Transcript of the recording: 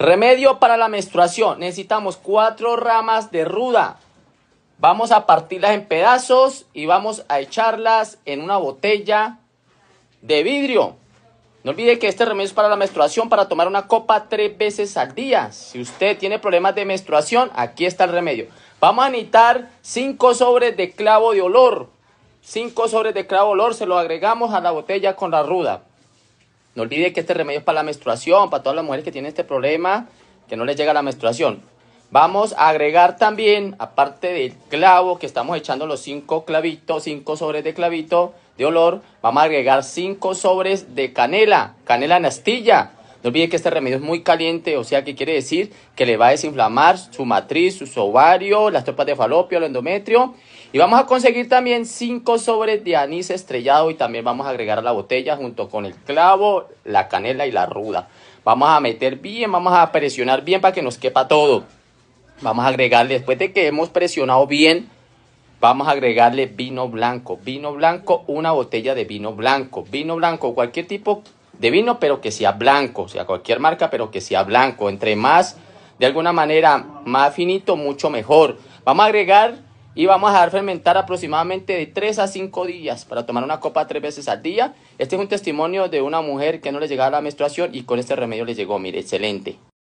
Remedio para la menstruación. Necesitamos cuatro ramas de ruda. Vamos a partirlas en pedazos y vamos a echarlas en una botella de vidrio. No olvide que este remedio es para la menstruación, para tomar una copa tres veces al día. Si usted tiene problemas de menstruación, aquí está el remedio. Vamos a necesitar cinco sobres de clavo de olor. Cinco sobres de clavo de olor se lo agregamos a la botella con la ruda. No olvide que este remedio es para la menstruación, para todas las mujeres que tienen este problema, que no les llega la menstruación. Vamos a agregar también, aparte del clavo que estamos echando los cinco clavitos, cinco sobres de clavito de olor, vamos a agregar cinco sobres de canela, canela en astilla. No olvide que este remedio es muy caliente, o sea que quiere decir que le va a desinflamar su matriz, su ovario, las tropas de falopio, el endometrio. Y vamos a conseguir también 5 sobres de anís estrellado y también vamos a agregar a la botella junto con el clavo, la canela y la ruda. Vamos a meter bien, vamos a presionar bien para que nos quepa todo. Vamos a agregarle, después de que hemos presionado bien, vamos a agregarle vino blanco. Vino blanco, una botella de vino blanco. Vino blanco, cualquier tipo de vino, pero que sea blanco, o sea, cualquier marca, pero que sea blanco. Entre más, de alguna manera, más finito, mucho mejor. Vamos a agregar y vamos a dejar fermentar aproximadamente de 3 a 5 días para tomar una copa tres veces al día. Este es un testimonio de una mujer que no le llegaba la menstruación y con este remedio le llegó, mire, excelente.